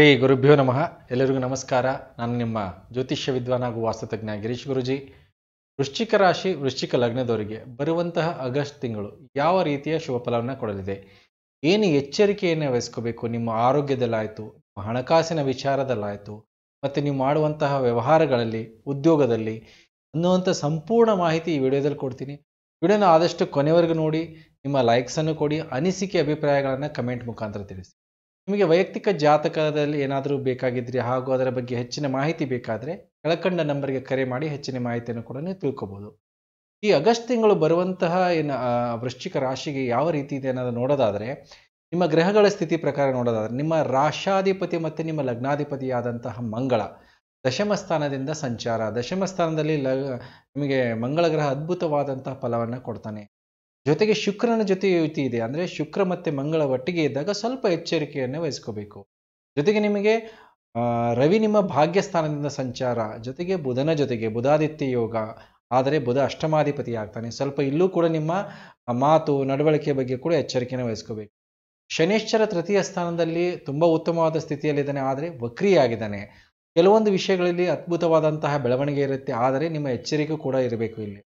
ಶ್ರೀ ಗುರುಭ್ಯೋ ನಮಃ ಎಲ್ಲರಿಗೂ ನಮಸ್ಕಾರ ನಾನು ನಿಮ್ಮ ಜ್ಯೋತಿಷ್ಯ ವಿದ್ವಾನ ಹಾಗೂ ವಾಸ್ತುತಜ್ಞ ಗಿರೀಶ್ ಗುರುಜಿ ವೃಶ್ಚಿಕ ರಾಶಿ ವೃಶ್ಚಿಕ ಲಗ್ನದವರಿಗೆ ಬರುವಂತಹ ಆಗಸ್ಟ್ ತಿಂಗಳು ಯಾವ ರೀತಿಯ ಶುಭ ಫಲವನ್ನು ಕೊಡಲಿದೆ ಏನು ಎಚ್ಚರಿಕೆಯನ್ನು ವಹಿಸ್ಕೋಬೇಕು ನಿಮ್ಮ ಆರೋಗ್ಯದಲ್ಲಾಯಿತು ಹಣಕಾಸಿನ ವಿಚಾರದಲ್ಲಾಯಿತು ಮತ್ತು ನೀವು ಮಾಡುವಂತಹ ವ್ಯವಹಾರಗಳಲ್ಲಿ ಉದ್ಯೋಗದಲ್ಲಿ ಅನ್ನುವಂಥ ಸಂಪೂರ್ಣ ಮಾಹಿತಿ ಈ ವಿಡಿಯೋದಲ್ಲಿ ಕೊಡ್ತೀನಿ ವಿಡಿಯೋನ ಆದಷ್ಟು ಕೊನೆವರೆಗೂ ನೋಡಿ ನಿಮ್ಮ ಲೈಕ್ಸನ್ನು ಕೊಡಿ ಅನಿಸಿಕೆ ಅಭಿಪ್ರಾಯಗಳನ್ನು ಕಮೆಂಟ್ ಮುಖಾಂತರ ತಿಳಿಸಿ ನಿಮಗೆ ವೈಯಕ್ತಿಕ ಜಾತಕದಲ್ಲಿ ಏನಾದರೂ ಬೇಕಾಗಿದ್ದರೆ ಹಾಗೂ ಅದರ ಬಗ್ಗೆ ಹೆಚ್ಚಿನ ಮಾಹಿತಿ ಬೇಕಾದರೆ ಕೆಳಕಂಡ ನಂಬರ್ಗೆ ಕರೆ ಮಾಡಿ ಹೆಚ್ಚಿನ ಮಾಹಿತಿಯನ್ನು ಕೂಡ ನೀವು ತಿಳ್ಕೊಬೋದು ಈ ಆಗಸ್ಟ್ ತಿಂಗಳು ಬರುವಂತಹ ಏನು ವೃಶ್ಚಿಕ ರಾಶಿಗೆ ಯಾವ ರೀತಿ ಇದೆ ಅನ್ನೋದು ನೋಡೋದಾದರೆ ನಿಮ್ಮ ಗ್ರಹಗಳ ಸ್ಥಿತಿ ಪ್ರಕಾರ ನೋಡೋದಾದರೆ ನಿಮ್ಮ ರಾಶಾಧಿಪತಿ ಮತ್ತು ನಿಮ್ಮ ಲಗ್ನಾಧಿಪತಿಯಾದಂತಹ ಮಂಗಳ ದಶಮ ಸ್ಥಾನದಿಂದ ಸಂಚಾರ ದಶಮ ಸ್ಥಾನದಲ್ಲಿ ಲ ನಿಮಗೆ ಮಂಗಳ ಗ್ರಹ ಅದ್ಭುತವಾದಂತಹ ಫಲವನ್ನು ಕೊಡ್ತಾನೆ ಜೊತೆಗೆ ಶುಕ್ರನ ಜೊತೆ ಯುತಿ ಇದೆ ಅಂದರೆ ಶುಕ್ರ ಮತ್ತು ಮಂಗಳ ಒಟ್ಟಿಗೆ ಇದ್ದಾಗ ಸ್ವಲ್ಪ ಎಚ್ಚರಿಕೆಯನ್ನು ವಹಿಸ್ಕೋಬೇಕು ಜೊತೆಗೆ ನಿಮಗೆ ರವಿ ನಿಮ್ಮ ಭಾಗ್ಯ ಸ್ಥಾನದಿಂದ ಸಂಚಾರ ಜೊತೆಗೆ ಬುಧನ ಜೊತೆಗೆ ಬುಧಾದಿತ್ಯ ಯೋಗ ಆದರೆ ಬುಧ ಅಷ್ಟಮಾಧಿಪತಿ ಆಗ್ತಾನೆ ಸ್ವಲ್ಪ ಇಲ್ಲೂ ಕೂಡ ನಿಮ್ಮ ಮಾತು ನಡವಳಿಕೆ ಬಗ್ಗೆ ಕೂಡ ಎಚ್ಚರಿಕೆಯನ್ನು ವಹಿಸ್ಕೋಬೇಕು ಶನೇಶ್ವರ ತೃತೀಯ ಸ್ಥಾನದಲ್ಲಿ ತುಂಬ ಉತ್ತಮವಾದ ಸ್ಥಿತಿಯಲ್ಲಿದ್ದಾನೆ ಆದರೆ ವಕ್ರಿಯಾಗಿದ್ದಾನೆ ಕೆಲವೊಂದು ವಿಷಯಗಳಲ್ಲಿ ಅದ್ಭುತವಾದಂತಹ ಬೆಳವಣಿಗೆ ಇರುತ್ತೆ ಆದರೆ ನಿಮ್ಮ ಎಚ್ಚರಿಕೆ ಕೂಡ ಇರಬೇಕು ಇಲ್ಲಿ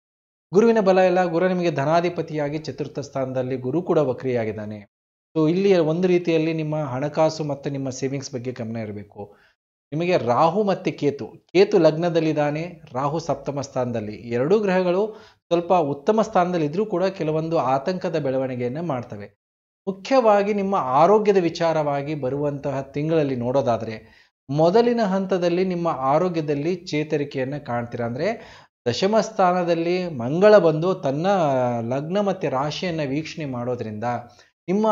ಗುರುವಿನ ಬಲ ಎಲ್ಲ ಗುರು ನಿಮಗೆ ಧನಾಧಿಪತಿಯಾಗಿ ಚತುರ್ಥ ಸ್ಥಾನದಲ್ಲಿ ಗುರು ಕೂಡ ವಕ್ರಿಯಾಗಿದ್ದಾನೆ ಸೊ ಇಲ್ಲಿ ಒಂದು ರೀತಿಯಲ್ಲಿ ನಿಮ್ಮ ಹಣಕಾಸು ಮತ್ತು ನಿಮ್ಮ ಸೇವಿಂಗ್ಸ್ ಬಗ್ಗೆ ಗಮನ ಇರಬೇಕು ನಿಮಗೆ ರಾಹು ಮತ್ತು ಕೇತು ಕೇತು ಲಗ್ನದಲ್ಲಿದ್ದಾನೆ ರಾಹು ಸಪ್ತಮ ಸ್ಥಾನದಲ್ಲಿ ಎರಡೂ ಗ್ರಹಗಳು ಸ್ವಲ್ಪ ಉತ್ತಮ ಸ್ಥಾನದಲ್ಲಿ ಇದ್ರೂ ಕೂಡ ಕೆಲವೊಂದು ಆತಂಕದ ಬೆಳವಣಿಗೆಯನ್ನು ಮಾಡ್ತವೆ ಮುಖ್ಯವಾಗಿ ನಿಮ್ಮ ಆರೋಗ್ಯದ ವಿಚಾರವಾಗಿ ಬರುವಂತಹ ತಿಂಗಳಲ್ಲಿ ನೋಡೋದಾದರೆ ಮೊದಲಿನ ಹಂತದಲ್ಲಿ ನಿಮ್ಮ ಆರೋಗ್ಯದಲ್ಲಿ ಚೇತರಿಕೆಯನ್ನು ಕಾಣ್ತೀರಾ ಅಂದರೆ ದಶಮ ಸ್ಥಾನದಲ್ಲಿ ಮಂಗಳ ಬಂದು ತನ್ನ ಲಗ್ನ ಮತ್ತು ರಾಶಿಯನ್ನು ವೀಕ್ಷಣೆ ಮಾಡೋದ್ರಿಂದ ನಿಮ್ಮ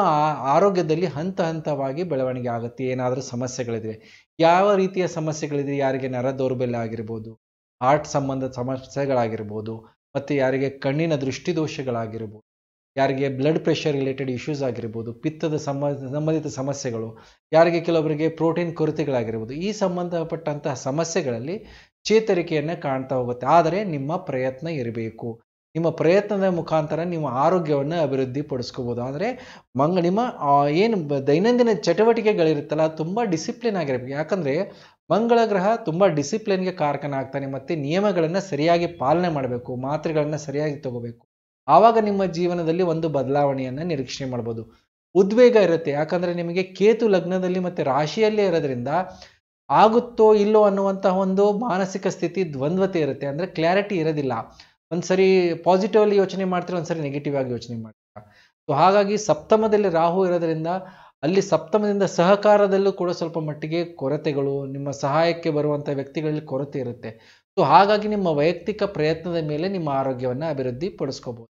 ಆರೋಗ್ಯದಲ್ಲಿ ಹಂತ ಹಂತವಾಗಿ ಬೆಳವಣಿಗೆ ಆಗುತ್ತೆ ಏನಾದರೂ ಸಮಸ್ಯೆಗಳಿದೆ ಯಾವ ರೀತಿಯ ಸಮಸ್ಯೆಗಳಿದೆ ಯಾರಿಗೆ ನರ ದೌರ್ಬಲ್ಯ ಆಗಿರ್ಬೋದು ಹಾರ್ಟ್ ಸಂಬಂಧದ ಸಮಸ್ಯೆಗಳಾಗಿರ್ಬೋದು ಮತ್ತು ಯಾರಿಗೆ ಕಣ್ಣಿನ ದೃಷ್ಟಿದೋಷಗಳಾಗಿರ್ಬೋದು ಯಾರಿಗೆ ಬ್ಲಡ್ ಪ್ರೆಷರ್ ರಿಲೇಟೆಡ್ ಇಶ್ಯೂಸ್ ಆಗಿರ್ಬೋದು ಪಿತ್ತದ ಸಂಬ ಸಂಬಂಧಿತ ಸಮಸ್ಯೆಗಳು ಯಾರಿಗೆ ಕೆಲವೊಬ್ಬರಿಗೆ ಪ್ರೋಟೀನ್ ಕೊರತೆಗಳಾಗಿರ್ಬೋದು ಈ ಸಂಬಂಧಪಟ್ಟಂತಹ ಸಮಸ್ಯೆಗಳಲ್ಲಿ ಚೇತರಿಕೆಯನ್ನು ಕಾಣ್ತಾ ಹೋಗುತ್ತೆ ಆದರೆ ನಿಮ್ಮ ಪ್ರಯತ್ನ ಇರಬೇಕು ನಿಮ್ಮ ಪ್ರಯತ್ನದ ಮುಖಾಂತರ ನಿಮ್ಮ ಆರೋಗ್ಯವನ್ನು ಅಭಿವೃದ್ಧಿ ಪಡಿಸ್ಕೋಬೋದು ಆದರೆ ಮಂಗ ನಿಮ್ಮ ಏನು ದೈನಂದಿನ ಚಟುವಟಿಕೆಗಳಿರುತ್ತಲ್ಲ ತುಂಬ ಡಿಸಿಪ್ಲಿನ್ ಆಗಿರಬೇಕು ಯಾಕಂದರೆ ಮಂಗಳ ಗ್ರಹ ತುಂಬ ಡಿಸಿಪ್ಲಿನ್ಗೆ ಕಾರಕನ ಆಗ್ತಾನೆ ಮತ್ತು ನಿಯಮಗಳನ್ನು ಸರಿಯಾಗಿ ಪಾಲನೆ ಮಾಡಬೇಕು ಮಾತ್ರೆಗಳನ್ನು ಸರಿಯಾಗಿ ತಗೋಬೇಕು ಆವಾಗ ನಿಮ್ಮ ಜೀವನದಲ್ಲಿ ಒಂದು ಬದಲಾವಣೆಯನ್ನು ನಿರೀಕ್ಷೆ ಮಾಡ್ಬೋದು ಉದ್ವೇಗ ಇರುತ್ತೆ ಯಾಕಂದರೆ ನಿಮಗೆ ಕೇತು ಲಗ್ನದಲ್ಲಿ ಮತ್ತು ರಾಶಿಯಲ್ಲೇ ಇರೋದ್ರಿಂದ ಆಗುತ್ತೋ ಇಲ್ಲೋ ಅನ್ನುವಂತಹ ಒಂದು ಮಾನಸಿಕ ಸ್ಥಿತಿ ದ್ವಂದ್ವತೆ ಇರುತ್ತೆ ಅಂದರೆ ಕ್ಲಾರಿಟಿ ಇರೋದಿಲ್ಲ ಒಂದ್ಸರಿ ಅಲ್ಲಿ ಯೋಚನೆ ಮಾಡ್ತೀರಾ ಒಂದ್ಸರಿ ನೆಗೆಟಿವ್ ಆಗಿ ಯೋಚನೆ ಮಾಡ್ತೀರಾ ಸೊ ಹಾಗಾಗಿ ಸಪ್ತಮದಲ್ಲಿ ರಾಹು ಇರೋದ್ರಿಂದ ಅಲ್ಲಿ ಸಪ್ತಮದಿಂದ ಸಹಕಾರದಲ್ಲೂ ಕೂಡ ಸ್ವಲ್ಪ ಮಟ್ಟಿಗೆ ಕೊರತೆಗಳು ನಿಮ್ಮ ಸಹಾಯಕ್ಕೆ ಬರುವಂಥ ವ್ಯಕ್ತಿಗಳಲ್ಲಿ ಕೊರತೆ ಇರುತ್ತೆ ಸೊ ಹಾಗಾಗಿ ನಿಮ್ಮ ವೈಯಕ್ತಿಕ ಪ್ರಯತ್ನದ ಮೇಲೆ ನಿಮ್ಮ ಆರೋಗ್ಯವನ್ನು ಅಭಿವೃದ್ಧಿ ಪಡಿಸ್ಕೋಬಹುದು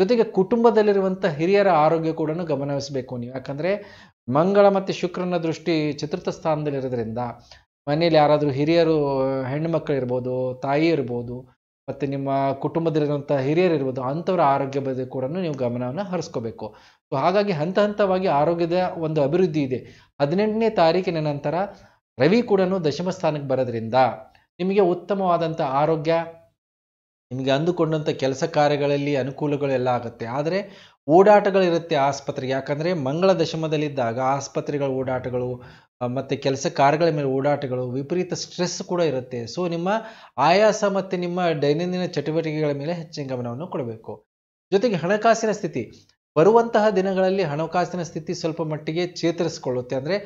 ಜೊತೆಗೆ ಕುಟುಂಬದಲ್ಲಿರುವಂಥ ಹಿರಿಯರ ಆರೋಗ್ಯ ಕೂಡ ಗಮನಿಸಬೇಕು ನೀವು ಯಾಕಂದರೆ ಮಂಗಳ ಮತ್ತು ಶುಕ್ರನ ದೃಷ್ಟಿ ಚತುರ್ಥ ಸ್ಥಾನದಲ್ಲಿರೋದ್ರಿಂದ ಮನೆಯಲ್ಲಿ ಯಾರಾದರೂ ಹಿರಿಯರು ಹೆಣ್ಣು ಮಕ್ಕಳಿರ್ಬೋದು ತಾಯಿ ಇರ್ಬೋದು ಮತ್ತು ನಿಮ್ಮ ಕುಟುಂಬದಲ್ಲಿರುವಂಥ ಹಿರಿಯರು ಇರ್ಬೋದು ಅಂಥವ್ರ ಆರೋಗ್ಯ ಬಗ್ಗೆ ಕೂಡ ನೀವು ಗಮನವನ್ನು ಹರಿಸ್ಕೋಬೇಕು ಸೊ ಹಾಗಾಗಿ ಹಂತ ಹಂತವಾಗಿ ಆರೋಗ್ಯದ ಒಂದು ಅಭಿವೃದ್ಧಿ ಇದೆ ಹದಿನೆಂಟನೇ ತಾರೀಕಿನ ನಂತರ ರವಿ ಕೂಡ ದಶಮ ಸ್ಥಾನಕ್ಕೆ ಬರೋದ್ರಿಂದ ನಿಮಗೆ ಉತ್ತಮವಾದಂಥ ಆರೋಗ್ಯ ನಿಮಗೆ ಅಂದುಕೊಂಡಂಥ ಕೆಲಸ ಕಾರ್ಯಗಳಲ್ಲಿ ಅನುಕೂಲಗಳೆಲ್ಲ ಆಗುತ್ತೆ ಆದರೆ ಓಡಾಟಗಳಿರುತ್ತೆ ಆಸ್ಪತ್ರೆಗೆ ಯಾಕಂದರೆ ಮಂಗಳ ದಶಮದಲ್ಲಿದ್ದಾಗ ಆಸ್ಪತ್ರೆಗಳ ಓಡಾಟಗಳು ಮತ್ತು ಕೆಲಸ ಕಾರ್ಯಗಳ ಮೇಲೆ ಓಡಾಟಗಳು ವಿಪರೀತ ಸ್ಟ್ರೆಸ್ ಕೂಡ ಇರುತ್ತೆ ಸೊ ನಿಮ್ಮ ಆಯಾಸ ಮತ್ತು ನಿಮ್ಮ ದೈನಂದಿನ ಚಟುವಟಿಕೆಗಳ ಮೇಲೆ ಹೆಚ್ಚಿನ ಗಮನವನ್ನು ಕೊಡಬೇಕು ಜೊತೆಗೆ ಹಣಕಾಸಿನ ಸ್ಥಿತಿ ಬರುವಂತಹ ದಿನಗಳಲ್ಲಿ ಹಣಕಾಸಿನ ಸ್ಥಿತಿ ಸ್ವಲ್ಪ ಮಟ್ಟಿಗೆ ಚೇತರಿಸಿಕೊಳ್ಳುತ್ತೆ ಅಂದರೆ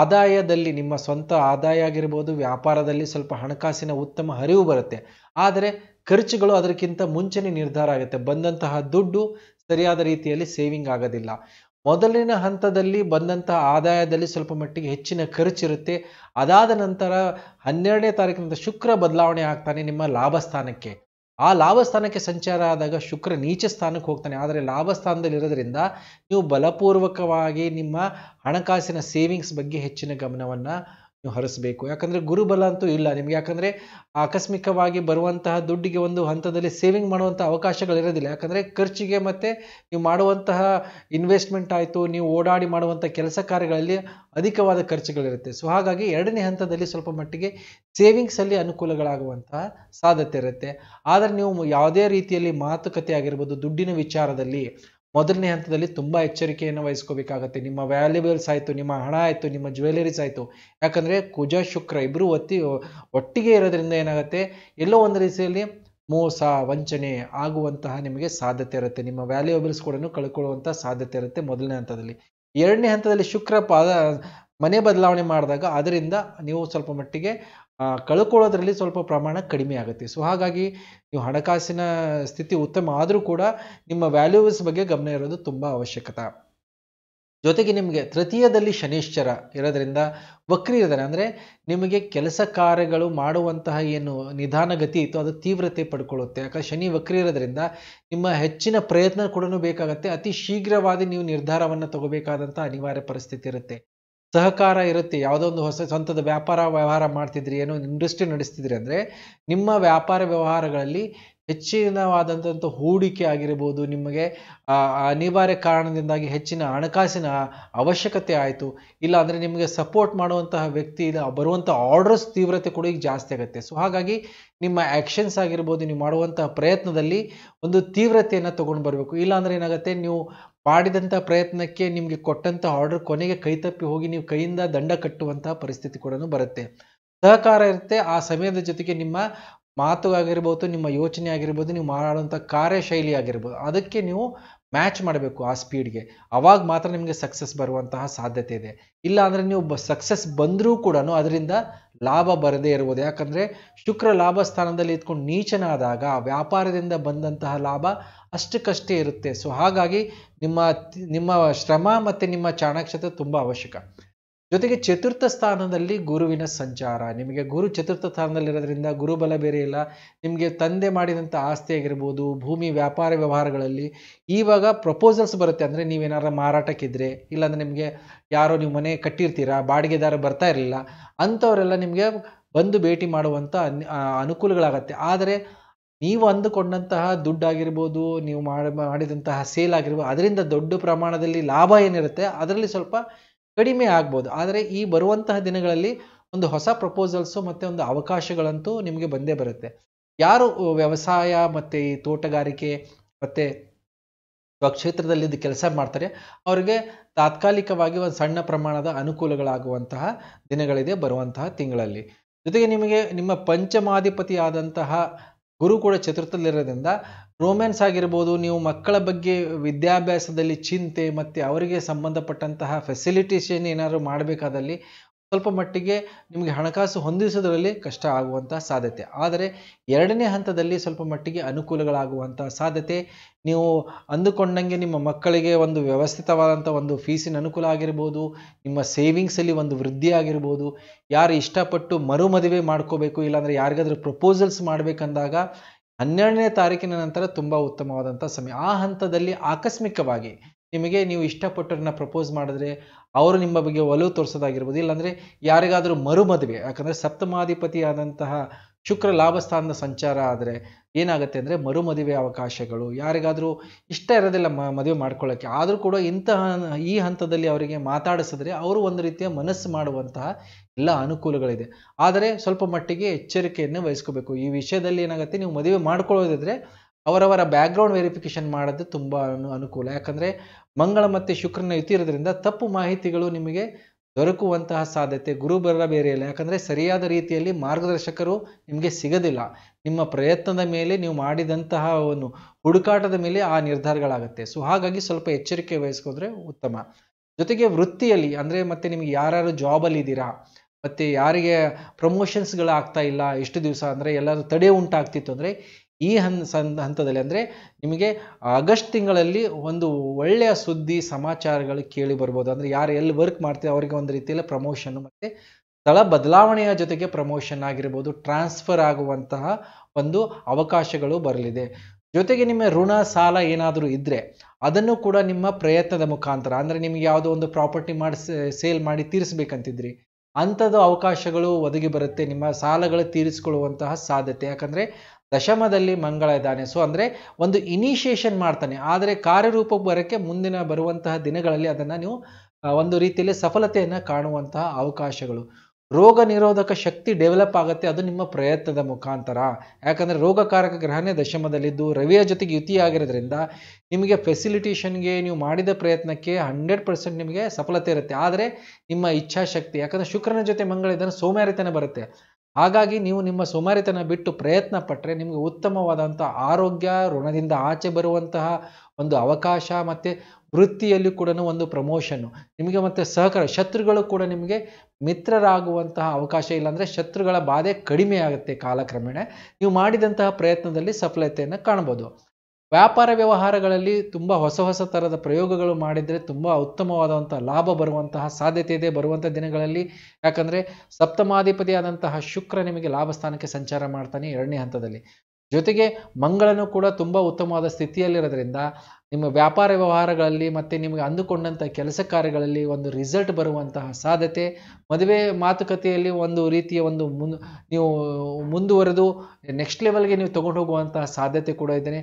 ಆದಾಯದಲ್ಲಿ ನಿಮ್ಮ ಸ್ವಂತ ಆದಾಯ ಆಗಿರ್ಬೋದು ವ್ಯಾಪಾರದಲ್ಲಿ ಸ್ವಲ್ಪ ಹಣಕಾಸಿನ ಉತ್ತಮ ಹರಿವು ಬರುತ್ತೆ ಆದರೆ ಖರ್ಚುಗಳು ಅದಕ್ಕಿಂತ ಮುಂಚೆನೇ ನಿರ್ಧಾರ ಆಗುತ್ತೆ ಬಂದಂತಹ ದುಡ್ಡು ಸರಿಯಾದ ರೀತಿಯಲ್ಲಿ ಸೇವಿಂಗ್ ಆಗೋದಿಲ್ಲ ಮೊದಲಿನ ಹಂತದಲ್ಲಿ ಬಂದಂತಹ ಆದಾಯದಲ್ಲಿ ಸ್ವಲ್ಪ ಮಟ್ಟಿಗೆ ಹೆಚ್ಚಿನ ಖರ್ಚಿರುತ್ತೆ ಅದಾದ ನಂತರ ಹನ್ನೆರಡನೇ ತಾರೀಕಿನಿಂದ ಶುಕ್ರ ಬದಲಾವಣೆ ಆಗ್ತಾನೆ ನಿಮ್ಮ ಲಾಭ ಸ್ಥಾನಕ್ಕೆ ಆ ಲಾಭ ಸ್ಥಾನಕ್ಕೆ ಸಂಚಾರ ಆದಾಗ ಶುಕ್ರ ನೀಚ ಸ್ಥಾನಕ್ಕೆ ಹೋಗ್ತಾನೆ ಆದರೆ ಲಾಭ ಸ್ಥಾನದಲ್ಲಿರೋದ್ರಿಂದ ನೀವು ಬಲಪೂರ್ವಕವಾಗಿ ನಿಮ್ಮ ಹಣಕಾಸಿನ ಸೇವಿಂಗ್ಸ್ ಬಗ್ಗೆ ಹೆಚ್ಚಿನ ಗಮನವನ್ನು ನೀವು ಹರಿಸಬೇಕು ಯಾಕಂದರೆ ಗುರುಬಲ ಅಂತೂ ಇಲ್ಲ ನಿಮ್ಗೆ ಯಾಕಂದರೆ ಆಕಸ್ಮಿಕವಾಗಿ ಬರುವಂತಹ ದುಡ್ಡಿಗೆ ಒಂದು ಹಂತದಲ್ಲಿ ಸೇವಿಂಗ್ ಮಾಡುವಂಥ ಅವಕಾಶಗಳಿರೋದಿಲ್ಲ ಯಾಕಂದರೆ ಖರ್ಚಿಗೆ ಮತ್ತು ನೀವು ಮಾಡುವಂತಹ ಇನ್ವೆಸ್ಟ್ಮೆಂಟ್ ಆಯಿತು ನೀವು ಓಡಾಡಿ ಮಾಡುವಂಥ ಕೆಲಸ ಕಾರ್ಯಗಳಲ್ಲಿ ಅಧಿಕವಾದ ಖರ್ಚುಗಳಿರುತ್ತೆ ಸೊ ಹಾಗಾಗಿ ಎರಡನೇ ಹಂತದಲ್ಲಿ ಸ್ವಲ್ಪ ಮಟ್ಟಿಗೆ ಸೇವಿಂಗ್ಸಲ್ಲಿ ಅನುಕೂಲಗಳಾಗುವಂತಹ ಸಾಧ್ಯತೆ ಇರುತ್ತೆ ಆದರೆ ನೀವು ಯಾವುದೇ ರೀತಿಯಲ್ಲಿ ಮಾತುಕತೆ ಆಗಿರ್ಬೋದು ದುಡ್ಡಿನ ವಿಚಾರದಲ್ಲಿ ಮೊದಲನೇ ಹಂತದಲ್ಲಿ ತುಂಬ ಎಚ್ಚರಿಕೆಯನ್ನು ವಹಿಸ್ಕೋಬೇಕಾಗತ್ತೆ ನಿಮ್ಮ ವ್ಯಾಲ್ಯೂಬಲ್ಸ್ ಆಯಿತು ನಿಮ್ಮ ಹಣ ಆಯಿತು ನಿಮ್ಮ ಜ್ಯುವೆಲರೀಸ್ ಆಯಿತು ಯಾಕಂದರೆ ಕುಜ ಶುಕ್ರ ಇಬ್ಬರು ಒತ್ತಿ ಒಟ್ಟಿಗೆ ಇರೋದ್ರಿಂದ ಏನಾಗುತ್ತೆ ಎಲ್ಲೋ ಒಂದು ರೀತಿಯಲ್ಲಿ ಮೋಸ ವಂಚನೆ ಆಗುವಂತಹ ನಿಮಗೆ ಸಾಧ್ಯತೆ ಇರುತ್ತೆ ನಿಮ್ಮ ವ್ಯಾಲ್ಯೂಬಲ್ಸ್ ಕೂಡ ಕಳ್ಕೊಳ್ಳುವಂಥ ಸಾಧ್ಯತೆ ಇರುತ್ತೆ ಮೊದಲನೇ ಹಂತದಲ್ಲಿ ಎರಡನೇ ಹಂತದಲ್ಲಿ ಶುಕ್ರ ಪಾದ ಮನೆ ಬದಲಾವಣೆ ಮಾಡಿದಾಗ ಅದರಿಂದ ನೀವು ಸ್ವಲ್ಪ ಮಟ್ಟಿಗೆ ಕಳ್ಕೊಳ್ಳೋದ್ರಲ್ಲಿ ಸ್ವಲ್ಪ ಪ್ರಮಾಣ ಕಡಿಮೆ ಆಗುತ್ತೆ ಸೊ ಹಾಗಾಗಿ ನೀವು ಹಣಕಾಸಿನ ಸ್ಥಿತಿ ಉತ್ತಮ ಆದರೂ ಕೂಡ ನಿಮ್ಮ ವ್ಯಾಲ್ಯೂಸ್ ಬಗ್ಗೆ ಗಮನ ಇರೋದು ತುಂಬ ಅವಶ್ಯಕತೆ ಜೊತೆಗೆ ನಿಮಗೆ ತೃತೀಯದಲ್ಲಿ ಶನಿಶ್ಚರ ಇರೋದ್ರಿಂದ ವಕ್ರಿ ಇರೋದನ್ನ ಅಂದರೆ ನಿಮಗೆ ಕೆಲಸ ಕಾರ್ಯಗಳು ಮಾಡುವಂತಹ ಏನು ನಿಧಾನಗತಿ ಇತ್ತು ಅದು ತೀವ್ರತೆ ಪಡ್ಕೊಳ್ಳುತ್ತೆ ಯಾಕಂದ್ರೆ ಶನಿ ವಕ್ರಿ ಇರೋದ್ರಿಂದ ನಿಮ್ಮ ಹೆಚ್ಚಿನ ಪ್ರಯತ್ನ ಕೂಡ ಬೇಕಾಗುತ್ತೆ ಅತಿ ಶೀಘ್ರವಾಗಿ ನೀವು ನಿರ್ಧಾರವನ್ನು ತಗೋಬೇಕಾದಂಥ ಅನಿವಾರ್ಯ ಪರಿಸ್ಥಿತಿ ಇರುತ್ತೆ ಸಹಕಾರ ಇರುತ್ತೆ ಯಾವುದೋ ಒಂದು ಹೊಸ ಸ್ವಂತದ ವ್ಯಾಪಾರ ವ್ಯವಹಾರ ಮಾಡ್ತಿದ್ರಿ ಏನೋ ಇಂಡಸ್ಟ್ರಿ ನಡೆಸ್ತಿದ್ರಿ ಅಂದರೆ ನಿಮ್ಮ ವ್ಯಾಪಾರ ವ್ಯವಹಾರಗಳಲ್ಲಿ ಹೆಚ್ಚಿನವಾದಂಥ ಹೂಡಿಕೆ ಆಗಿರ್ಬೋದು ನಿಮಗೆ ಅನಿವಾರ್ಯ ಕಾರಣದಿಂದಾಗಿ ಹೆಚ್ಚಿನ ಹಣಕಾಸಿನ ಅವಶ್ಯಕತೆ ಆಯಿತು ಇಲ್ಲ ಅಂದರೆ ನಿಮಗೆ ಸಪೋರ್ಟ್ ಮಾಡುವಂತಹ ವ್ಯಕ್ತಿ ಇಲ್ಲ ಬರುವಂಥ ಆರ್ಡರ್ಸ್ ತೀವ್ರತೆ ಕೂಡ ಈಗ ಜಾಸ್ತಿ ಆಗುತ್ತೆ ಸೊ ಹಾಗಾಗಿ ನಿಮ್ಮ ಆ್ಯಕ್ಷನ್ಸ್ ಆಗಿರ್ಬೋದು ನೀವು ಮಾಡುವಂತಹ ಪ್ರಯತ್ನದಲ್ಲಿ ಒಂದು ತೀವ್ರತೆಯನ್ನು ತೊಗೊಂಡು ಬರಬೇಕು ಇಲ್ಲಾಂದರೆ ಏನಾಗುತ್ತೆ ನೀವು ಮಾಡಿದಂಥ ಪ್ರಯತ್ನಕ್ಕೆ ನಿಮಗೆ ಕೊಟ್ಟಂಥ ಆರ್ಡರ್ ಕೊನೆಗೆ ಕೈತಪ್ಪಿ ಹೋಗಿ ನೀವು ಕೈಯಿಂದ ದಂಡ ಕಟ್ಟುವಂತಹ ಪರಿಸ್ಥಿತಿ ಕೂಡ ಬರುತ್ತೆ ಸಹಕಾರ ಇರುತ್ತೆ ಆ ಸಮಯದ ಜೊತೆಗೆ ನಿಮ್ಮ ಮಾತು ಆಗಿರ್ಬೋದು ನಿಮ್ಮ ಯೋಚನೆ ಆಗಿರ್ಬೋದು ನೀವು ಮಾಡುವಂಥ ಕಾರ್ಯಶೈಲಿ ಆಗಿರ್ಬೋದು ಅದಕ್ಕೆ ನೀವು ಮ್ಯಾಚ್ ಮಾಡಬೇಕು ಆ ಸ್ಪೀಡ್ಗೆ ಅವಾಗ ಮಾತ್ರ ನಿಮಗೆ ಸಕ್ಸಸ್ ಬರುವಂತಹ ಸಾಧ್ಯತೆ ಇದೆ ಇಲ್ಲ ಅಂದರೆ ನೀವು ಸಕ್ಸಸ್ ಬಂದರೂ ಕೂಡ ಅದರಿಂದ ಲಾಭ ಬರದೇ ಇರುವುದು ಯಾಕಂದರೆ ಶುಕ್ರ ಲಾಭ ಸ್ಥಾನದಲ್ಲಿ ಇದ್ಕೊಂಡು ನೀಚನಾದಾಗ ವ್ಯಾಪಾರದಿಂದ ಬಂದಂತಹ ಲಾಭ ಅಷ್ಟಕ್ಕಷ್ಟೇ ಇರುತ್ತೆ ಸೊ ಹಾಗಾಗಿ ನಿಮ್ಮ ನಿಮ್ಮ ಶ್ರಮ ಮತ್ತೆ ನಿಮ್ಮ ಚಾಣಾಕ್ಷತೆ ತುಂಬ ಅವಶ್ಯಕ ಜೊತೆಗೆ ಚತುರ್ಥ ಸ್ಥಾನದಲ್ಲಿ ಗುರುವಿನ ಸಂಚಾರ ನಿಮಗೆ ಗುರು ಚತುರ್ಥ ಸ್ಥಾನದಲ್ಲಿರೋದ್ರಿಂದ ಗುರುಬಲ ಬೇರೆ ಇಲ್ಲ ನಿಮಗೆ ತಂದೆ ಮಾಡಿದಂಥ ಆಸ್ತಿ ಆಗಿರ್ಬೋದು ಭೂಮಿ ವ್ಯಾಪಾರ ವ್ಯವಹಾರಗಳಲ್ಲಿ ಈವಾಗ ಪ್ರಪೋಸಲ್ಸ್ ಬರುತ್ತೆ ಅಂದರೆ ನೀವೇನಾರ ಮಾರಾಟಕ್ಕಿದ್ರೆ ಇಲ್ಲಾಂದರೆ ನಿಮಗೆ ಯಾರೋ ನೀವು ಮನೆ ಕಟ್ಟಿರ್ತೀರಾ ಬಾಡಿಗೆದಾರ ಬರ್ತಾ ಇರಲಿಲ್ಲ ಅಂಥವರೆಲ್ಲ ನಿಮಗೆ ಬಂದು ಭೇಟಿ ಮಾಡುವಂಥ ಅನುಕೂಲಗಳಾಗತ್ತೆ ಆದರೆ ನೀವು ಅಂದುಕೊಂಡಂತಹ ಆಗಿರ್ಬೋದು ನೀವು ಮಾಡಿದಂತಹ ಸೇಲ್ ಆಗಿರ್ಬೋದು ಅದರಿಂದ ದೊಡ್ಡ ಪ್ರಮಾಣದಲ್ಲಿ ಲಾಭ ಏನಿರುತ್ತೆ ಅದರಲ್ಲಿ ಸ್ವಲ್ಪ ಕಡಿಮೆ ಆಗ್ಬೋದು ಆದರೆ ಈ ಬರುವಂತಹ ದಿನಗಳಲ್ಲಿ ಒಂದು ಹೊಸ ಪ್ರಪೋಸಲ್ಸು ಮತ್ತು ಒಂದು ಅವಕಾಶಗಳಂತೂ ನಿಮಗೆ ಬಂದೇ ಬರುತ್ತೆ ಯಾರು ವ್ಯವಸಾಯ ಮತ್ತು ಈ ತೋಟಗಾರಿಕೆ ಮತ್ತು ಸ್ವಕ್ಷೇತ್ರದಲ್ಲಿ ಇದು ಕೆಲಸ ಮಾಡ್ತಾರೆ ಅವರಿಗೆ ತಾತ್ಕಾಲಿಕವಾಗಿ ಒಂದು ಸಣ್ಣ ಪ್ರಮಾಣದ ಅನುಕೂಲಗಳಾಗುವಂತಹ ದಿನಗಳಿದೆ ಬರುವಂತಹ ತಿಂಗಳಲ್ಲಿ ಜೊತೆಗೆ ನಿಮಗೆ ನಿಮ್ಮ ಪಂಚಮಾಧಿಪತಿಯಾದಂತಹ ಗುರು ಕೂಡ ಚತುರ್ಥದಲ್ಲಿರೋದ್ರಿಂದ ರೋಮ್ಯಾನ್ಸ್ ಆಗಿರ್ಬೋದು ನೀವು ಮಕ್ಕಳ ಬಗ್ಗೆ ವಿದ್ಯಾಭ್ಯಾಸದಲ್ಲಿ ಚಿಂತೆ ಮತ್ತು ಅವರಿಗೆ ಸಂಬಂಧಪಟ್ಟಂತಹ ಫೆಸಿಲಿಟೀಸ್ ಏನು ಏನಾದರೂ ಮಾಡಬೇಕಾದಲ್ಲಿ ಸ್ವಲ್ಪ ಮಟ್ಟಿಗೆ ನಿಮಗೆ ಹಣಕಾಸು ಹೊಂದಿಸೋದರಲ್ಲಿ ಕಷ್ಟ ಆಗುವಂಥ ಸಾಧ್ಯತೆ ಆದರೆ ಎರಡನೇ ಹಂತದಲ್ಲಿ ಸ್ವಲ್ಪ ಮಟ್ಟಿಗೆ ಅನುಕೂಲಗಳಾಗುವಂಥ ಸಾಧ್ಯತೆ ನೀವು ಅಂದುಕೊಂಡಂಗೆ ನಿಮ್ಮ ಮಕ್ಕಳಿಗೆ ಒಂದು ವ್ಯವಸ್ಥಿತವಾದಂಥ ಒಂದು ಫೀಸಿನ ಅನುಕೂಲ ಆಗಿರ್ಬೋದು ನಿಮ್ಮ ಸೇವಿಂಗ್ಸಲ್ಲಿ ಒಂದು ವೃದ್ಧಿ ಆಗಿರ್ಬೋದು ಯಾರು ಇಷ್ಟಪಟ್ಟು ಮರು ಮದುವೆ ಮಾಡ್ಕೋಬೇಕು ಇಲ್ಲಾಂದರೆ ಯಾರಿಗಾದರೂ ಪ್ರಪೋಸಲ್ಸ್ ಮಾಡಬೇಕಂದಾಗ ಹನ್ನೆರಡನೇ ತಾರೀಕಿನ ನಂತರ ತುಂಬ ಉತ್ತಮವಾದಂಥ ಸಮಯ ಆ ಹಂತದಲ್ಲಿ ಆಕಸ್ಮಿಕವಾಗಿ ನಿಮಗೆ ನೀವು ಇಷ್ಟಪಟ್ಟವ್ರನ್ನ ಪ್ರಪೋಸ್ ಮಾಡಿದ್ರೆ ಅವರು ನಿಮ್ಮ ಬಗ್ಗೆ ಒಲವು ತೋರಿಸೋದಾಗಿರ್ಬೋದು ಇಲ್ಲಾಂದರೆ ಯಾರಿಗಾದರೂ ಮದುವೆ ಯಾಕಂದರೆ ಸಪ್ತಮಾಧಿಪತಿ ಆದಂತಹ ಶುಕ್ರ ಲಾಭಸ್ಥಾನದ ಸಂಚಾರ ಆದರೆ ಏನಾಗುತ್ತೆ ಅಂದರೆ ಮರುಮದುವೆ ಅವಕಾಶಗಳು ಯಾರಿಗಾದರೂ ಇಷ್ಟ ಇರೋದಿಲ್ಲ ಮ ಮದುವೆ ಮಾಡ್ಕೊಳ್ಳೋಕ್ಕೆ ಆದರೂ ಕೂಡ ಇಂತಹ ಈ ಹಂತದಲ್ಲಿ ಅವರಿಗೆ ಮಾತಾಡಿಸಿದ್ರೆ ಅವರು ಒಂದು ರೀತಿಯ ಮನಸ್ಸು ಮಾಡುವಂತಹ ಎಲ್ಲ ಅನುಕೂಲಗಳಿದೆ ಆದರೆ ಸ್ವಲ್ಪ ಮಟ್ಟಿಗೆ ಎಚ್ಚರಿಕೆಯನ್ನು ವಹಿಸ್ಕೋಬೇಕು ಈ ವಿಷಯದಲ್ಲಿ ಏನಾಗುತ್ತೆ ನೀವು ಮದುವೆ ಮಾಡ್ಕೊಳ್ಳೋದಿದ್ರೆ ಅವರವರ ಬ್ಯಾಕ್ಗ್ರೌಂಡ್ ವೆರಿಫಿಕೇಶನ್ ಮಾಡೋದು ತುಂಬ ಅನು ಅನುಕೂಲ ಯಾಕಂದರೆ ಮಂಗಳ ಮತ್ತು ಶುಕ್ರನ ಇರೋದ್ರಿಂದ ತಪ್ಪು ಮಾಹಿತಿಗಳು ನಿಮಗೆ ದೊರಕುವಂತಹ ಸಾಧ್ಯತೆ ಗುರು ಬೇರೆ ಇಲ್ಲ ಯಾಕಂದರೆ ಸರಿಯಾದ ರೀತಿಯಲ್ಲಿ ಮಾರ್ಗದರ್ಶಕರು ನಿಮಗೆ ಸಿಗೋದಿಲ್ಲ ನಿಮ್ಮ ಪ್ರಯತ್ನದ ಮೇಲೆ ನೀವು ಮಾಡಿದಂತಹ ಒಂದು ಹುಡುಕಾಟದ ಮೇಲೆ ಆ ನಿರ್ಧಾರಗಳಾಗುತ್ತೆ ಸೊ ಹಾಗಾಗಿ ಸ್ವಲ್ಪ ಎಚ್ಚರಿಕೆ ವಹಿಸ್ಕೊಂಡ್ರೆ ಉತ್ತಮ ಜೊತೆಗೆ ವೃತ್ತಿಯಲ್ಲಿ ಅಂದರೆ ಮತ್ತೆ ನಿಮಗೆ ಯಾರ್ಯಾರು ಜಾಬಲ್ಲಿ ಇದ್ದೀರಾ ಮತ್ತು ಯಾರಿಗೆ ಪ್ರಮೋಷನ್ಸ್ಗಳಾಗ್ತಾ ಇಲ್ಲ ಎಷ್ಟು ದಿವಸ ಅಂದರೆ ಎಲ್ಲರೂ ತಡೆ ಉಂಟಾಗ್ತಿತ್ತು ಅಂದರೆ ಈ ಹಂತದಲ್ಲಿ ಅಂದರೆ ನಿಮಗೆ ಆಗಸ್ಟ್ ತಿಂಗಳಲ್ಲಿ ಒಂದು ಒಳ್ಳೆಯ ಸುದ್ದಿ ಸಮಾಚಾರಗಳು ಕೇಳಿ ಬರ್ಬೋದು ಅಂದರೆ ಯಾರು ಎಲ್ಲಿ ವರ್ಕ್ ಮಾಡ್ತೀವಿ ಅವರಿಗೆ ಒಂದು ರೀತಿಯಲ್ಲಿ ಪ್ರಮೋಷನ್ ಮತ್ತು ಸ್ಥಳ ಬದಲಾವಣೆಯ ಜೊತೆಗೆ ಪ್ರಮೋಷನ್ ಆಗಿರ್ಬೋದು ಟ್ರಾನ್ಸ್ಫರ್ ಆಗುವಂತಹ ಒಂದು ಅವಕಾಶಗಳು ಬರಲಿದೆ ಜೊತೆಗೆ ನಿಮ್ಮ ಋಣ ಸಾಲ ಏನಾದರೂ ಇದ್ದರೆ ಅದನ್ನು ಕೂಡ ನಿಮ್ಮ ಪ್ರಯತ್ನದ ಮುಖಾಂತರ ಅಂದರೆ ನಿಮಗೆ ಯಾವುದೋ ಒಂದು ಪ್ರಾಪರ್ಟಿ ಮಾಡಿ ಸೇಲ್ ಮಾಡಿ ತೀರಿಸಬೇಕಂತಿದ್ರಿ ಅಂಥದ್ದು ಅವಕಾಶಗಳು ಒದಗಿ ಬರುತ್ತೆ ನಿಮ್ಮ ಸಾಲಗಳು ತೀರಿಸಿಕೊಳ್ಳುವಂತಹ ಸಾಧ್ಯತೆ ಯಾಕಂದರೆ ದಶಮದಲ್ಲಿ ಮಂಗಳ ಇದ್ದಾನೆ ಸೊ ಅಂದರೆ ಒಂದು ಇನಿಷಿಯೇಷನ್ ಮಾಡ್ತಾನೆ ಆದರೆ ಕಾರ್ಯರೂಪಕ್ಕೆ ಬರೋಕ್ಕೆ ಮುಂದಿನ ಬರುವಂತಹ ದಿನಗಳಲ್ಲಿ ಅದನ್ನು ನೀವು ಒಂದು ರೀತಿಯಲ್ಲಿ ಸಫಲತೆಯನ್ನು ಕಾಣುವಂತಹ ಅವಕಾಶಗಳು ರೋಗ ನಿರೋಧಕ ಶಕ್ತಿ ಡೆವಲಪ್ ಆಗುತ್ತೆ ಅದು ನಿಮ್ಮ ಪ್ರಯತ್ನದ ಮುಖಾಂತರ ಯಾಕಂದರೆ ರೋಗಕಾರಕ ಗ್ರಹನೇ ದಶಮದಲ್ಲಿದ್ದು ರವಿಯ ಜೊತೆಗೆ ಯುತಿಯಾಗಿರೋದ್ರಿಂದ ನಿಮಗೆ ಫೆಸಿಲಿಟೇಷನ್ಗೆ ನೀವು ಮಾಡಿದ ಪ್ರಯತ್ನಕ್ಕೆ ಹಂಡ್ರೆಡ್ ಪರ್ಸೆಂಟ್ ನಿಮಗೆ ಸಫಲತೆ ಇರುತ್ತೆ ಆದರೆ ನಿಮ್ಮ ಇಚ್ಛಾಶಕ್ತಿ ಯಾಕಂದರೆ ಶುಕ್ರನ ಜೊತೆ ಮಂಗಳ ಇದ್ದಾನೆ ಸೋಮ್ಯಾರಿತನ ಬರುತ್ತೆ ಹಾಗಾಗಿ ನೀವು ನಿಮ್ಮ ಸುಮಾರಿತನ ಬಿಟ್ಟು ಪ್ರಯತ್ನ ಪಟ್ಟರೆ ನಿಮಗೆ ಉತ್ತಮವಾದಂಥ ಆರೋಗ್ಯ ಋಣದಿಂದ ಆಚೆ ಬರುವಂತಹ ಒಂದು ಅವಕಾಶ ಮತ್ತು ವೃತ್ತಿಯಲ್ಲಿ ಕೂಡ ಒಂದು ಪ್ರಮೋಷನ್ನು ನಿಮಗೆ ಮತ್ತು ಸಹಕಾರ ಶತ್ರುಗಳು ಕೂಡ ನಿಮಗೆ ಮಿತ್ರರಾಗುವಂತಹ ಅವಕಾಶ ಇಲ್ಲಾಂದರೆ ಶತ್ರುಗಳ ಬಾಧೆ ಕಡಿಮೆ ಆಗುತ್ತೆ ಕಾಲಕ್ರಮೇಣ ನೀವು ಮಾಡಿದಂತಹ ಪ್ರಯತ್ನದಲ್ಲಿ ಸಫಲತೆಯನ್ನು ಕಾಣ್ಬೋದು ವ್ಯಾಪಾರ ವ್ಯವಹಾರಗಳಲ್ಲಿ ತುಂಬ ಹೊಸ ಹೊಸ ಥರದ ಪ್ರಯೋಗಗಳು ಮಾಡಿದರೆ ತುಂಬ ಉತ್ತಮವಾದಂಥ ಲಾಭ ಬರುವಂತಹ ಸಾಧ್ಯತೆ ಇದೆ ಬರುವಂಥ ದಿನಗಳಲ್ಲಿ ಯಾಕಂದರೆ ಸಪ್ತಮಾಧಿಪತಿಯಾದಂತಹ ಶುಕ್ರ ನಿಮಗೆ ಲಾಭ ಸ್ಥಾನಕ್ಕೆ ಸಂಚಾರ ಮಾಡ್ತಾನೆ ಎರಡನೇ ಹಂತದಲ್ಲಿ ಜೊತೆಗೆ ಮಂಗಳನು ಕೂಡ ತುಂಬ ಉತ್ತಮವಾದ ಸ್ಥಿತಿಯಲ್ಲಿರೋದ್ರಿಂದ ನಿಮ್ಮ ವ್ಯಾಪಾರ ವ್ಯವಹಾರಗಳಲ್ಲಿ ಮತ್ತು ನಿಮಗೆ ಅಂದುಕೊಂಡಂಥ ಕೆಲಸ ಕಾರ್ಯಗಳಲ್ಲಿ ಒಂದು ರಿಸಲ್ಟ್ ಬರುವಂತಹ ಸಾಧ್ಯತೆ ಮದುವೆ ಮಾತುಕತೆಯಲ್ಲಿ ಒಂದು ರೀತಿಯ ಒಂದು ಮುನ್ ನೀವು ಮುಂದುವರೆದು ನೆಕ್ಸ್ಟ್ ಲೆವೆಲ್ಗೆ ನೀವು ತೊಗೊಂಡು ಹೋಗುವಂತಹ ಸಾಧ್ಯತೆ ಕೂಡ ಇದ್ದೇನೆ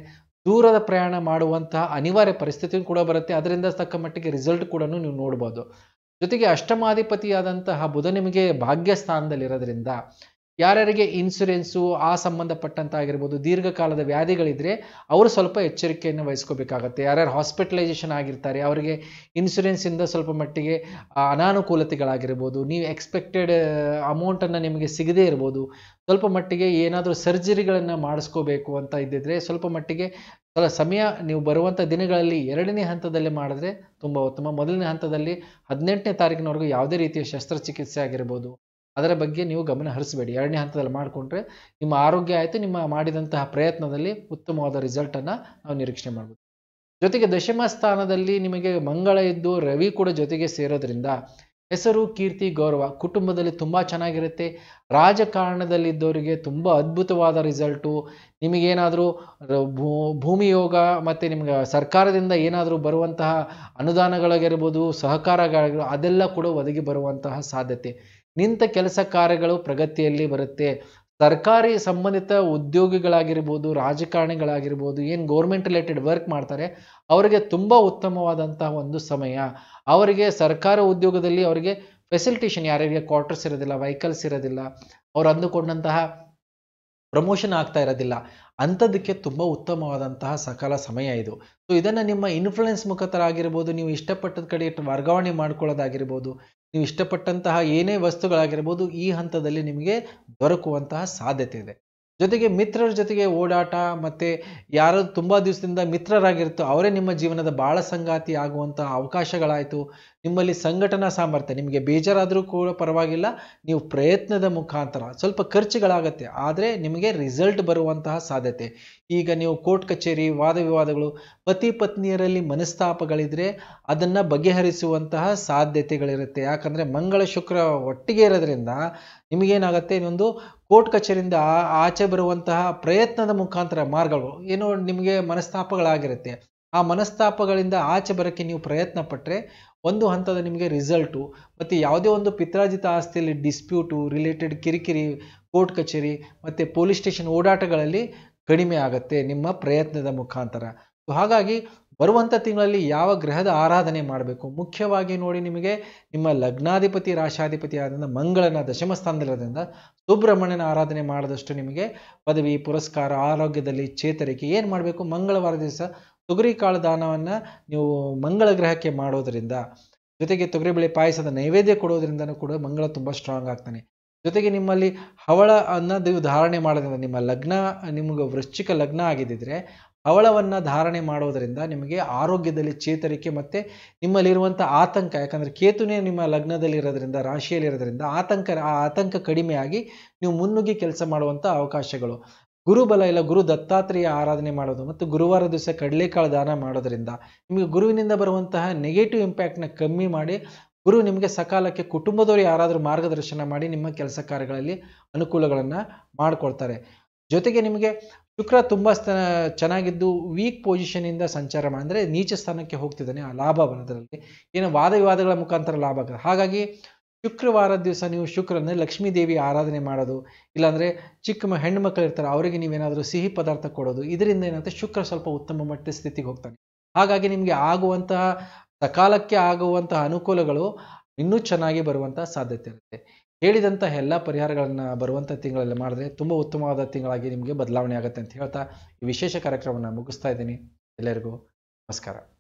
ದೂರದ ಪ್ರಯಾಣ ಮಾಡುವಂತಹ ಅನಿವಾರ್ಯ ಪರಿಸ್ಥಿತಿಯೂ ಕೂಡ ಬರುತ್ತೆ ಅದರಿಂದ ತಕ್ಕ ಮಟ್ಟಿಗೆ ರಿಸಲ್ಟ್ ಕೂಡ ನೀವು ನೋಡ್ಬೋದು ಜೊತೆಗೆ ಅಷ್ಟಮಾಧಿಪತಿಯಾದಂತಹ ಬುಧ ನಿಮಗೆ ಭಾಗ್ಯ ಸ್ಥಾನದಲ್ಲಿರೋದ್ರಿಂದ ಯಾರ್ಯಾರಿಗೆ ಇನ್ಸುರೆನ್ಸು ಆ ಸಂಬಂಧಪಟ್ಟಂತ ಆಗಿರ್ಬೋದು ದೀರ್ಘಕಾಲದ ವ್ಯಾಧಿಗಳಿದ್ರೆ ಅವರು ಸ್ವಲ್ಪ ಎಚ್ಚರಿಕೆಯನ್ನು ವಹಿಸ್ಕೋಬೇಕಾಗತ್ತೆ ಯಾರ್ಯಾರು ಹಾಸ್ಪಿಟಲೈಸೇಷನ್ ಆಗಿರ್ತಾರೆ ಅವರಿಗೆ ಇನ್ಸುರೆನ್ಸಿಂದ ಸ್ವಲ್ಪ ಮಟ್ಟಿಗೆ ಅನಾನುಕೂಲತೆಗಳಾಗಿರ್ಬೋದು ನೀವು ಎಕ್ಸ್ಪೆಕ್ಟೆಡ್ ಅಮೌಂಟನ್ನು ನಿಮಗೆ ಸಿಗದೇ ಇರ್ಬೋದು ಸ್ವಲ್ಪ ಮಟ್ಟಿಗೆ ಏನಾದರೂ ಸರ್ಜರಿಗಳನ್ನು ಮಾಡಿಸ್ಕೋಬೇಕು ಅಂತ ಇದ್ದಿದ್ರೆ ಸ್ವಲ್ಪ ಮಟ್ಟಿಗೆ ಸಮಯ ನೀವು ಬರುವಂಥ ದಿನಗಳಲ್ಲಿ ಎರಡನೇ ಹಂತದಲ್ಲಿ ಮಾಡಿದ್ರೆ ತುಂಬ ಉತ್ತಮ ಮೊದಲನೇ ಹಂತದಲ್ಲಿ ಹದಿನೆಂಟನೇ ತಾರೀಕಿನವರೆಗೂ ಯಾವುದೇ ರೀತಿಯ ಶಸ್ತ್ರಚಿಕಿತ್ಸೆ ಆಗಿರ್ಬೋದು ಅದರ ಬಗ್ಗೆ ನೀವು ಗಮನ ಹರಿಸಬೇಡಿ ಎರಡನೇ ಹಂತದಲ್ಲಿ ಮಾಡಿಕೊಂಡ್ರೆ ನಿಮ್ಮ ಆರೋಗ್ಯ ಆಯಿತು ನಿಮ್ಮ ಮಾಡಿದಂತಹ ಪ್ರಯತ್ನದಲ್ಲಿ ಉತ್ತಮವಾದ ರಿಸಲ್ಟನ್ನು ನಾವು ನಿರೀಕ್ಷೆ ಮಾಡ್ಬೋದು ಜೊತೆಗೆ ದಶಮ ಸ್ಥಾನದಲ್ಲಿ ನಿಮಗೆ ಮಂಗಳ ಇದ್ದು ರವಿ ಕೂಡ ಜೊತೆಗೆ ಸೇರೋದ್ರಿಂದ ಹೆಸರು ಕೀರ್ತಿ ಗೌರವ ಕುಟುಂಬದಲ್ಲಿ ತುಂಬ ಚೆನ್ನಾಗಿರುತ್ತೆ ರಾಜಕಾರಣದಲ್ಲಿದ್ದವರಿಗೆ ತುಂಬ ಅದ್ಭುತವಾದ ರಿಸಲ್ಟು ನಿಮಗೇನಾದರೂ ಭೂ ಭೂಮಿಯೋಗ ಮತ್ತು ನಿಮಗೆ ಸರ್ಕಾರದಿಂದ ಏನಾದರೂ ಬರುವಂತಹ ಅನುದಾನಗಳಾಗಿರ್ಬೋದು ಸಹಕಾರಗಳಾಗಿರ್ಬೋದು ಅದೆಲ್ಲ ಕೂಡ ಒದಗಿ ಬರುವಂತಹ ಸಾಧ್ಯತೆ ನಿಂತ ಕೆಲಸ ಕಾರ್ಯಗಳು ಪ್ರಗತಿಯಲ್ಲಿ ಬರುತ್ತೆ ಸರ್ಕಾರಿ ಸಂಬಂಧಿತ ಉದ್ಯೋಗಿಗಳಾಗಿರ್ಬೋದು ರಾಜಕಾರಣಿಗಳಾಗಿರ್ಬೋದು ಏನು ಗೌರ್ಮೆಂಟ್ ರಿಲೇಟೆಡ್ ವರ್ಕ್ ಮಾಡ್ತಾರೆ ಅವರಿಗೆ ತುಂಬ ಉತ್ತಮವಾದಂತಹ ಒಂದು ಸಮಯ ಅವರಿಗೆ ಸರ್ಕಾರ ಉದ್ಯೋಗದಲ್ಲಿ ಅವರಿಗೆ ಫೆಸಿಲಿಟೇಷನ್ ಯಾರ್ಯಾರಿಗೆ ಕ್ವಾರ್ಟರ್ಸ್ ಇರೋದಿಲ್ಲ ವೆಹಿಕಲ್ಸ್ ಇರೋದಿಲ್ಲ ಅವ್ರು ಅಂದುಕೊಂಡಂತಹ ಪ್ರಮೋಷನ್ ಆಗ್ತಾ ಇರೋದಿಲ್ಲ ಅಂಥದಕ್ಕೆ ತುಂಬ ಉತ್ತಮವಾದಂತಹ ಸಕಾಲ ಸಮಯ ಇದು ಸೊ ಇದನ್ನು ನಿಮ್ಮ ಇನ್ಫ್ಲುಯೆನ್ಸ್ ಮುಖಾಂತರ ಆಗಿರ್ಬೋದು ನೀವು ಇಷ್ಟಪಟ್ಟದ ಕಡೆ ವರ್ಗಾವಣೆ ಮಾಡ್ಕೊಳ್ಳೋದಾಗಿರ್ಬೋದು ನೀವು ಇಷ್ಟಪಟ್ಟಂತಹ ಏನೇ ವಸ್ತುಗಳಾಗಿರ್ಬೋದು ಈ ಹಂತದಲ್ಲಿ ನಿಮಗೆ ದೊರಕುವಂತಹ ಸಾಧ್ಯತೆ ಇದೆ ಜೊತೆಗೆ ಮಿತ್ರರ ಜೊತೆಗೆ ಓಡಾಟ ಮತ್ತು ಯಾರು ತುಂಬ ದಿವಸದಿಂದ ಮಿತ್ರರಾಗಿರ್ತೋ ಅವರೇ ನಿಮ್ಮ ಜೀವನದ ಭಾಳ ಸಂಗಾತಿ ಆಗುವಂತಹ ಅವಕಾಶಗಳಾಯಿತು ನಿಮ್ಮಲ್ಲಿ ಸಂಘಟನಾ ಸಾಮರ್ಥ್ಯ ನಿಮಗೆ ಬೇಜಾರಾದರೂ ಕೂಡ ಪರವಾಗಿಲ್ಲ ನೀವು ಪ್ರಯತ್ನದ ಮುಖಾಂತರ ಸ್ವಲ್ಪ ಖರ್ಚುಗಳಾಗತ್ತೆ ಆದರೆ ನಿಮಗೆ ರಿಸಲ್ಟ್ ಬರುವಂತಹ ಸಾಧ್ಯತೆ ಈಗ ನೀವು ಕೋರ್ಟ್ ಕಚೇರಿ ವಾದ ವಿವಾದಗಳು ಪತಿ ಪತ್ನಿಯರಲ್ಲಿ ಮನಸ್ತಾಪಗಳಿದ್ರೆ ಅದನ್ನು ಬಗೆಹರಿಸುವಂತಹ ಸಾಧ್ಯತೆಗಳಿರುತ್ತೆ ಯಾಕಂದರೆ ಮಂಗಳ ಶುಕ್ರ ಒಟ್ಟಿಗೆ ಇರೋದ್ರಿಂದ ನಿಮಗೇನಾಗುತ್ತೆ ಇನ್ನೊಂದು ಕೋರ್ಟ್ ಕಚೇರಿಯಿಂದ ಆಚೆ ಬರುವಂತಹ ಪ್ರಯತ್ನದ ಮುಖಾಂತರ ಮಾರ್ಗಗಳು ಏನೋ ನಿಮಗೆ ಮನಸ್ತಾಪಗಳಾಗಿರುತ್ತೆ ಆ ಮನಸ್ತಾಪಗಳಿಂದ ಆಚೆ ಬರೋಕ್ಕೆ ನೀವು ಪ್ರಯತ್ನ ಪಟ್ಟರೆ ಒಂದು ಹಂತದ ನಿಮಗೆ ರಿಸಲ್ಟು ಮತ್ತು ಯಾವುದೇ ಒಂದು ಪಿತ್ರಾಜಿತ ಆಸ್ತಿಯಲ್ಲಿ ಡಿಸ್ಪ್ಯೂಟು ರಿಲೇಟೆಡ್ ಕಿರಿಕಿರಿ ಕೋರ್ಟ್ ಕಚೇರಿ ಮತ್ತು ಪೊಲೀಸ್ ಸ್ಟೇಷನ್ ಓಡಾಟಗಳಲ್ಲಿ ಕಡಿಮೆ ಆಗುತ್ತೆ ನಿಮ್ಮ ಪ್ರಯತ್ನದ ಮುಖಾಂತರ ಹಾಗಾಗಿ ಬರುವಂಥ ತಿಂಗಳಲ್ಲಿ ಯಾವ ಗ್ರಹದ ಆರಾಧನೆ ಮಾಡಬೇಕು ಮುಖ್ಯವಾಗಿ ನೋಡಿ ನಿಮಗೆ ನಿಮ್ಮ ಲಗ್ನಾಧಿಪತಿ ರಾಶಾಧಿಪತಿ ಆದ್ದರಿಂದ ಮಂಗಳನ ದಶಮ ಸ್ಥಾನದಲ್ಲಿರೋದ್ರಿಂದ ಸುಬ್ರಹ್ಮಣ್ಯನ ಆರಾಧನೆ ಮಾಡಿದಷ್ಟು ನಿಮಗೆ ಪದವಿ ಪುರಸ್ಕಾರ ಆರೋಗ್ಯದಲ್ಲಿ ಚೇತರಿಕೆ ಏನು ಮಾಡಬೇಕು ಮಂಗಳವಾರ ದಿವಸ ಕಾಳು ದಾನವನ್ನು ನೀವು ಮಂಗಳ ಗ್ರಹಕ್ಕೆ ಮಾಡೋದರಿಂದ ಜೊತೆಗೆ ತೊಗರಿಬೇಳೆ ಪಾಯಸದ ನೈವೇದ್ಯ ಕೊಡೋದ್ರಿಂದನೂ ಕೂಡ ಮಂಗಳ ತುಂಬ ಸ್ಟ್ರಾಂಗ್ ಆಗ್ತಾನೆ ಜೊತೆಗೆ ನಿಮ್ಮಲ್ಲಿ ಹವಳ ಅನ್ನ ನೀವು ಧಾರಣೆ ಮಾಡೋದ್ರಿಂದ ನಿಮ್ಮ ಲಗ್ನ ನಿಮಗೆ ವೃಶ್ಚಿಕ ಲಗ್ನ ಆಗಿದ್ದಿದ್ರೆ ಹವಳವನ್ನು ಧಾರಣೆ ಮಾಡೋದರಿಂದ ನಿಮಗೆ ಆರೋಗ್ಯದಲ್ಲಿ ಚೇತರಿಕೆ ಮತ್ತು ನಿಮ್ಮಲ್ಲಿರುವಂಥ ಆತಂಕ ಯಾಕಂದರೆ ಕೇತುನೇ ನಿಮ್ಮ ಲಗ್ನದಲ್ಲಿರೋದ್ರಿಂದ ಇರೋದ್ರಿಂದ ಆತಂಕ ಆ ಆತಂಕ ಕಡಿಮೆಯಾಗಿ ನೀವು ಮುನ್ನುಗ್ಗಿ ಕೆಲಸ ಮಾಡುವಂಥ ಅವಕಾಶಗಳು ಗುರುಬಲ ಇಲ್ಲ ಗುರು ದತ್ತಾತ್ರೇಯ ಆರಾಧನೆ ಮಾಡೋದು ಮತ್ತು ಗುರುವಾರ ದಿವಸ ಕಡಲೆಕಾಳು ದಾನ ಮಾಡೋದ್ರಿಂದ ನಿಮಗೆ ಗುರುವಿನಿಂದ ಬರುವಂತಹ ನೆಗೆಟಿವ್ ಇಂಪ್ಯಾಕ್ಟ್ನ ಕಮ್ಮಿ ಮಾಡಿ ಗುರು ನಿಮಗೆ ಸಕಾಲಕ್ಕೆ ಕುಟುಂಬದವರು ಯಾರಾದರೂ ಮಾರ್ಗದರ್ಶನ ಮಾಡಿ ನಿಮ್ಮ ಕೆಲಸ ಕಾರ್ಯಗಳಲ್ಲಿ ಅನುಕೂಲಗಳನ್ನು ಮಾಡಿಕೊಳ್ತಾರೆ ಜೊತೆಗೆ ನಿಮಗೆ ಶುಕ್ರ ತುಂಬ ಸ್ಥ ಚೆನ್ನಾಗಿದ್ದು ವೀಕ್ ಪೊಸಿಷನಿಂದ ಸಂಚಾರ ಮಾಡಿದ್ರೆ ನೀಚ ಸ್ಥಾನಕ್ಕೆ ಹೋಗ್ತಿದ್ದಾನೆ ಆ ಲಾಭ ಬರೋದರಲ್ಲಿ ಏನು ವಾದ ವಿವಾದಗಳ ಮುಖಾಂತರ ಲಾಭ ಆಗುತ್ತೆ ಹಾಗಾಗಿ ಶುಕ್ರವಾರದ ದಿವಸ ನೀವು ಶುಕ್ರನೇ ಲಕ್ಷ್ಮೀ ದೇವಿ ಆರಾಧನೆ ಮಾಡೋದು ಇಲ್ಲಾಂದರೆ ಚಿಕ್ಕ ಮ ಹೆಣ್ಣು ಮಕ್ಕಳು ಇರ್ತಾರೆ ಅವರಿಗೆ ನೀವೇನಾದರೂ ಸಿಹಿ ಪದಾರ್ಥ ಕೊಡೋದು ಇದರಿಂದ ಏನಂತ ಶುಕ್ರ ಸ್ವಲ್ಪ ಉತ್ತಮ ಮಟ್ಟದ ಸ್ಥಿತಿಗೆ ಹೋಗ್ತಾನೆ ಹಾಗಾಗಿ ನಿಮಗೆ ಆಗುವಂತಹ ಸಕಾಲಕ್ಕೆ ಆಗುವಂತಹ ಅನುಕೂಲಗಳು ಇನ್ನೂ ಚೆನ್ನಾಗಿ ಬರುವಂಥ ಸಾಧ್ಯತೆ ಇರುತ್ತೆ ಹೇಳಿದಂಥ ಎಲ್ಲ ಪರಿಹಾರಗಳನ್ನು ಬರುವಂಥ ತಿಂಗಳಲ್ಲಿ ಮಾಡಿದ್ರೆ ತುಂಬ ಉತ್ತಮವಾದ ತಿಂಗಳಾಗಿ ನಿಮಗೆ ಬದಲಾವಣೆ ಆಗುತ್ತೆ ಅಂತ ಹೇಳ್ತಾ ಈ ವಿಶೇಷ ಕಾರ್ಯಕ್ರಮವನ್ನು ಮುಗಿಸ್ತಾ ಇದ್ದೀನಿ ಎಲ್ಲರಿಗೂ ನಮಸ್ಕಾರ